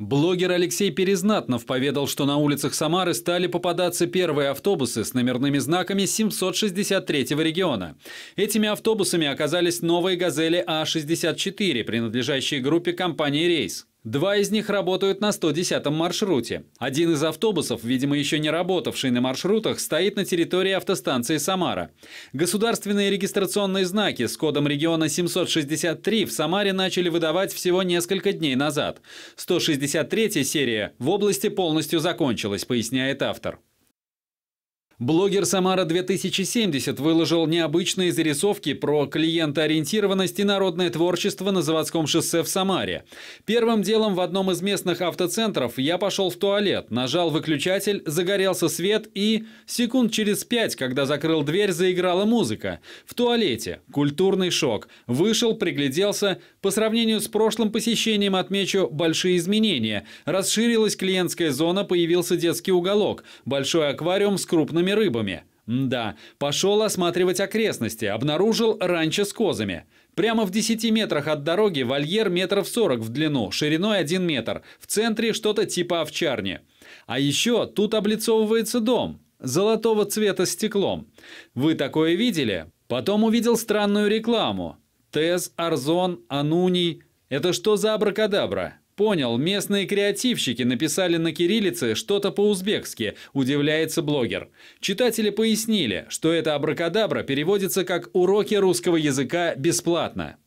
Блогер Алексей Перезнатнов поведал, что на улицах Самары стали попадаться первые автобусы с номерными знаками 763 региона. Этими автобусами оказались новые «Газели А-64», принадлежащие группе компании «Рейс». Два из них работают на 110-м маршруте. Один из автобусов, видимо, еще не работавший на маршрутах, стоит на территории автостанции «Самара». Государственные регистрационные знаки с кодом региона 763 в Самаре начали выдавать всего несколько дней назад. 163-я серия в области полностью закончилась, поясняет автор. Блогер «Самара-2070» выложил необычные зарисовки про клиентоориентированность и народное творчество на заводском шоссе в Самаре. Первым делом в одном из местных автоцентров я пошел в туалет, нажал выключатель, загорелся свет и... Секунд через пять, когда закрыл дверь, заиграла музыка. В туалете. Культурный шок. Вышел, пригляделся. По сравнению с прошлым посещением отмечу большие изменения. Расширилась клиентская зона, появился детский уголок. Большой аквариум с крупными крупными рыбами. Да, пошел осматривать окрестности, обнаружил ранчо с козами. Прямо в 10 метрах от дороги вольер метров 40 в длину, шириной 1 метр, в центре что-то типа овчарни. А еще тут облицовывается дом, золотого цвета стеклом. Вы такое видели? Потом увидел странную рекламу. Тез, Арзон, Ануний. Это что за абракадабра? Понял, местные креативщики написали на кириллице что-то по-узбекски, удивляется блогер. Читатели пояснили, что это абракадабра переводится как «уроки русского языка бесплатно».